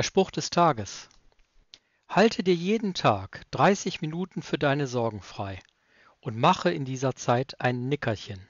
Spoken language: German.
Der Spruch des Tages. Halte dir jeden Tag 30 Minuten für deine Sorgen frei und mache in dieser Zeit ein Nickerchen.